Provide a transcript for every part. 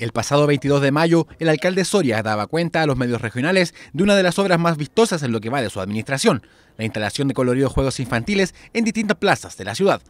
El pasado 22 de mayo, el alcalde Soria daba cuenta a los medios regionales de una de las obras más vistosas en lo que va de su administración, la instalación de coloridos juegos infantiles en distintas plazas de la ciudad.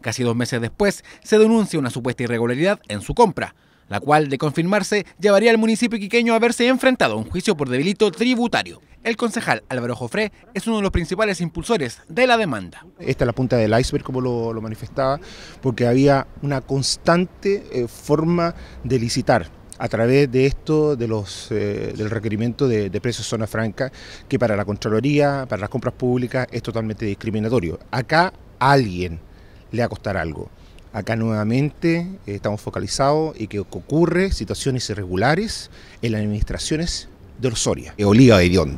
Casi dos meses después, se denuncia una supuesta irregularidad en su compra, la cual, de confirmarse, llevaría al municipio quiqueño a verse enfrentado a un juicio por delito tributario. El concejal Álvaro Jofré es uno de los principales impulsores de la demanda. Esta es la punta del iceberg, como lo, manifestaba, porque había una constante eh, forma de licitar a través de esto, de los, eh, del requerimiento de, precios zona franca, que para la Contraloría, para las compras públicas, es totalmente discriminatorio. Acá a alguien le va a costar algo. Acá nuevamente eh, estamos focalizados y que ocurre situaciones irregulares en las administraciones de Osoria, oliva de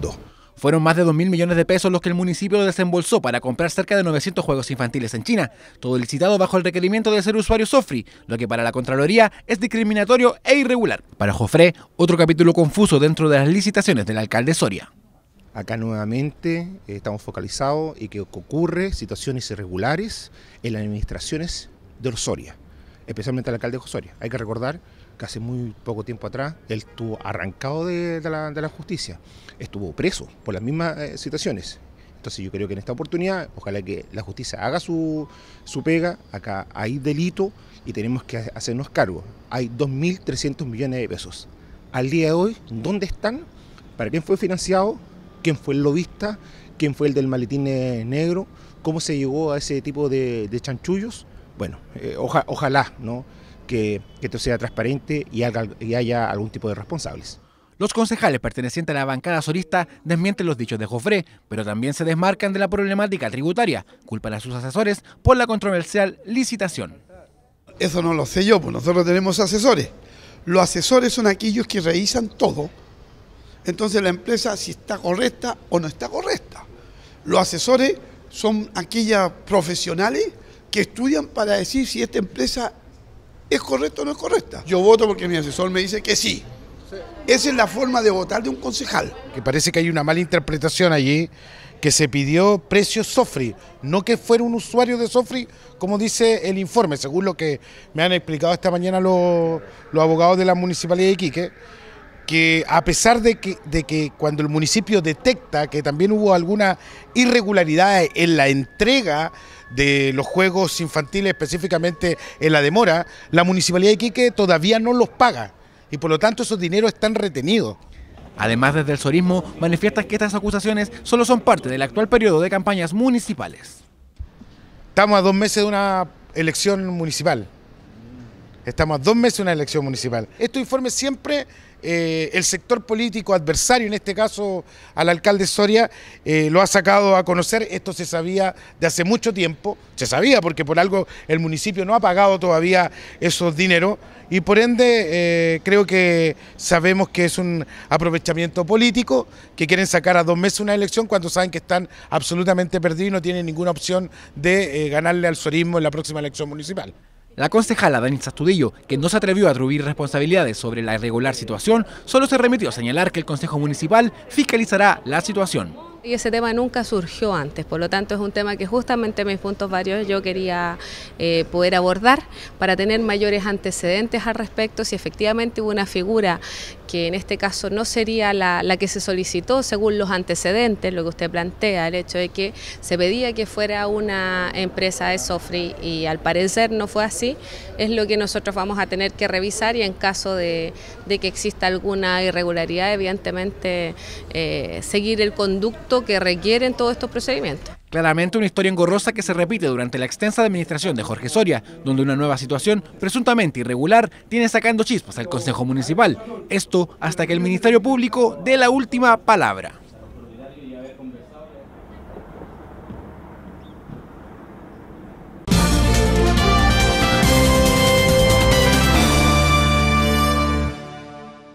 Fueron más de 2.000 millones de pesos los que el municipio desembolsó para comprar cerca de 900 juegos infantiles en China, todo licitado bajo el requerimiento de ser usuario SOFRI, lo que para la Contraloría es discriminatorio e irregular. Para Jofré, otro capítulo confuso dentro de las licitaciones del alcalde Soria. Acá nuevamente eh, estamos focalizados y que ocurre situaciones irregulares en las administraciones de Osoria, especialmente el alcalde de Osoria. Hay que recordar que hace muy poco tiempo atrás él estuvo arrancado de, la, justicia, estuvo preso por las mismas eh, situaciones. Entonces yo creo que en esta oportunidad, ojalá que la justicia haga su, pega, acá hay delito y tenemos que hacernos cargo. Hay 2.300 millones de pesos. Al día de hoy, ¿dónde están? ¿Para quién fue financiado? ¿Quién fue el lobista? ¿Quién fue el del maletín negro? ¿Cómo se llegó a ese tipo de chanchullos? bueno, eh, ojalá ¿no? que, esto sea transparente y, haya algún tipo de responsables. Los concejales pertenecientes a la bancada sorista desmienten los dichos de Jofré, pero también se desmarcan de la problemática tributaria. Culpan a sus asesores por la controversial licitación. Eso no lo sé yo, pues nosotros tenemos asesores. Los asesores son aquellos que revisan todo. Entonces la empresa si está correcta o no está correcta. Los asesores son aquellas profesionales que estudian para decir si esta empresa es correcta o no es correcta. Yo voto porque mi asesor me dice que sí. Esa es la forma de votar de un concejal. Que parece que hay una mala interpretación allí, que se pidió precio Sofri, no que fuera un usuario de Sofri, como dice el informe, según lo que me han explicado esta mañana los, abogados de la Municipalidad de Iquique, que a pesar de que, de que cuando el municipio detecta que también hubo alguna irregularidad en la entrega de los juegos infantiles, específicamente en la demora, la Municipalidad de Iquique todavía no los paga y por lo tanto esos dineros están retenidos. Además, desde el sorismo manifiesta que estas acusaciones solo son parte del actual periodo de campañas municipales. Estamos a dos meses de una elección municipal. Estamos a dos meses de una elección municipal. Esto informe siempre eh, el sector político adversario, en este caso al alcalde Soria, eh, lo ha sacado a conocer. Esto se sabía de hace mucho tiempo, se sabía porque por algo el municipio no ha pagado todavía esos dineros y por ende eh, creo que sabemos que es un aprovechamiento político, que quieren sacar a dos meses una elección cuando saben que están absolutamente perdidos y no tienen ninguna opción de ganarle al sorismo en la próxima elección municipal. La concejala Danisa Astudillo, que no se atrevió a atribuir responsabilidades sobre la irregular situación, solo se remitió a señalar que el Consejo Municipal fiscalizará la situación. Y ese tema nunca surgió antes, por lo tanto es un tema que justamente mis puntos varios yo quería eh, poder abordar para tener mayores antecedentes al respecto, si efectivamente hubo una figura que en este caso no sería la, la, que se solicitó según los antecedentes, lo que usted plantea, el hecho de que se pedía que fuera una empresa de Sofri y al parecer no fue así, es lo que nosotros vamos a tener que revisar y en caso de, que exista alguna irregularidad, evidentemente eh, seguir el conducto que requieren todos estos procedimientos. Claramente una historia engorrosa que se repite durante la extensa administración de Jorge Soria, donde una nueva situación presuntamente irregular tiene sacando chispas al Consejo Municipal. Esto hasta que el Ministerio Público dé la última palabra.